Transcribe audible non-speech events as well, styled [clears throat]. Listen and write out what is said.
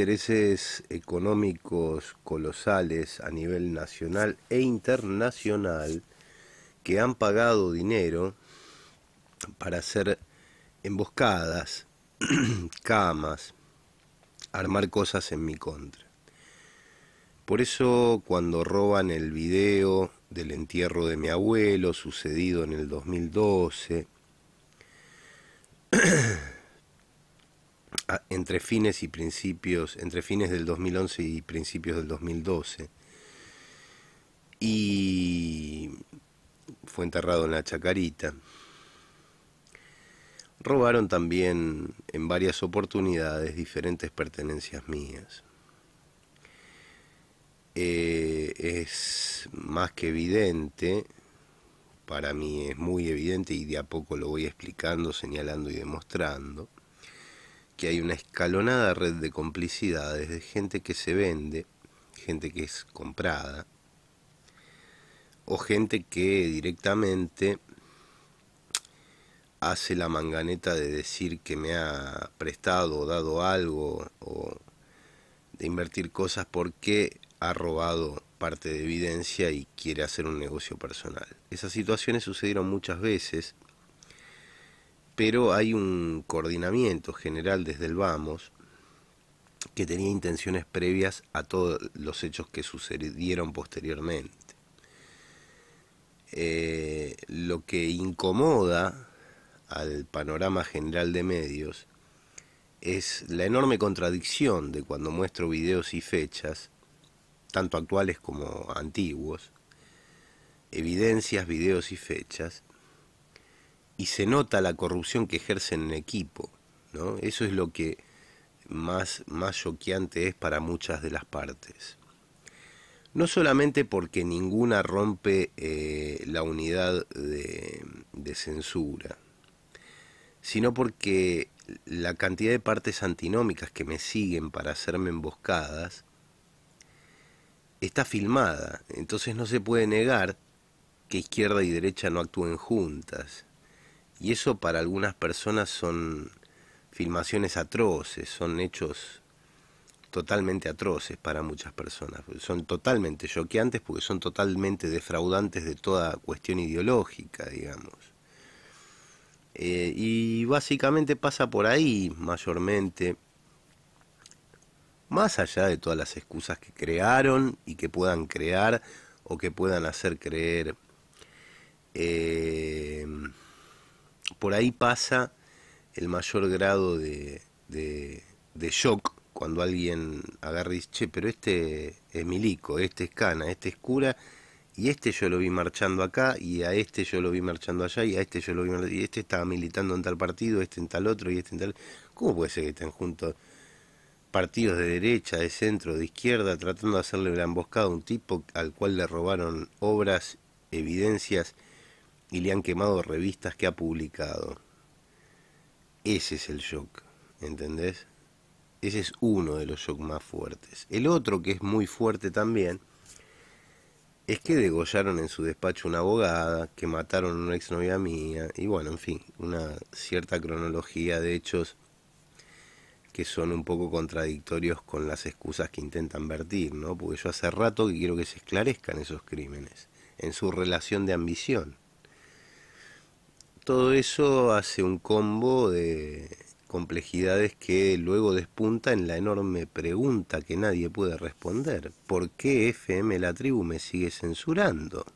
intereses económicos colosales a nivel nacional e internacional que han pagado dinero para hacer emboscadas, [clears throat] camas, armar cosas en mi contra. Por eso cuando roban el video del entierro de mi abuelo sucedido en el 2012, [clears throat] entre fines y principios, entre fines del 2011 y principios del 2012. Y fue enterrado en la Chacarita. Robaron también en varias oportunidades diferentes pertenencias mías. Eh, es más que evidente, para mí es muy evidente y de a poco lo voy explicando, señalando y demostrando, que hay una escalonada red de complicidades, de gente que se vende, gente que es comprada, o gente que directamente hace la manganeta de decir que me ha prestado o dado algo o de invertir cosas porque ha robado parte de evidencia y quiere hacer un negocio personal. Esas situaciones sucedieron muchas veces pero hay un coordinamiento general desde el Vamos que tenía intenciones previas a todos los hechos que sucedieron posteriormente. Eh, lo que incomoda al panorama general de medios es la enorme contradicción de cuando muestro videos y fechas, tanto actuales como antiguos, evidencias, videos y fechas, y se nota la corrupción que ejercen en equipo. ¿no? Eso es lo que más choqueante es para muchas de las partes. No solamente porque ninguna rompe eh, la unidad de censura, sino porque la cantidad de partes antinómicas que me siguen para hacerme emboscadas está filmada, entonces no se puede negar que izquierda y derecha no actúen juntas. Y eso para algunas personas son filmaciones atroces, son hechos totalmente atroces para muchas personas. Son totalmente choqueantes porque son totalmente defraudantes de toda cuestión ideológica, digamos. Eh, y básicamente pasa por ahí, mayormente, más allá de todas las excusas que crearon y que puedan crear o que puedan hacer creer. Eh, por ahí pasa el mayor grado de, shock cuando alguien agarra y dice, che, pero este es milico, este es cana, este es cura, y este yo lo vi marchando acá, y a este yo lo vi marchando allá, y a este yo lo vi marchando, y este estaba militando en tal partido, este en tal otro, y este en tal... ¿Cómo puede ser que estén juntos partidos de derecha, de centro, de izquierda, tratando de hacerle una emboscada a un tipo al cual le robaron obras, evidencias, y le han quemado revistas que ha publicado. Ese es el shock, ¿entendés? Ese es uno de los shocks más fuertes. El otro que es muy fuerte también es que degollaron en su despacho una abogada, que mataron a una exnovia mía, y bueno, en fin, una cierta cronología de hechos que son un poco contradictorios con las excusas que intentan vertir, ¿no? Porque yo hace rato que quiero que se esclarezcan esos crímenes, en su relación de ambición todo eso hace un combo de complejidades que luego despunta en la enorme pregunta que nadie puede responder. ¿Por qué FM La Tribu me sigue censurando?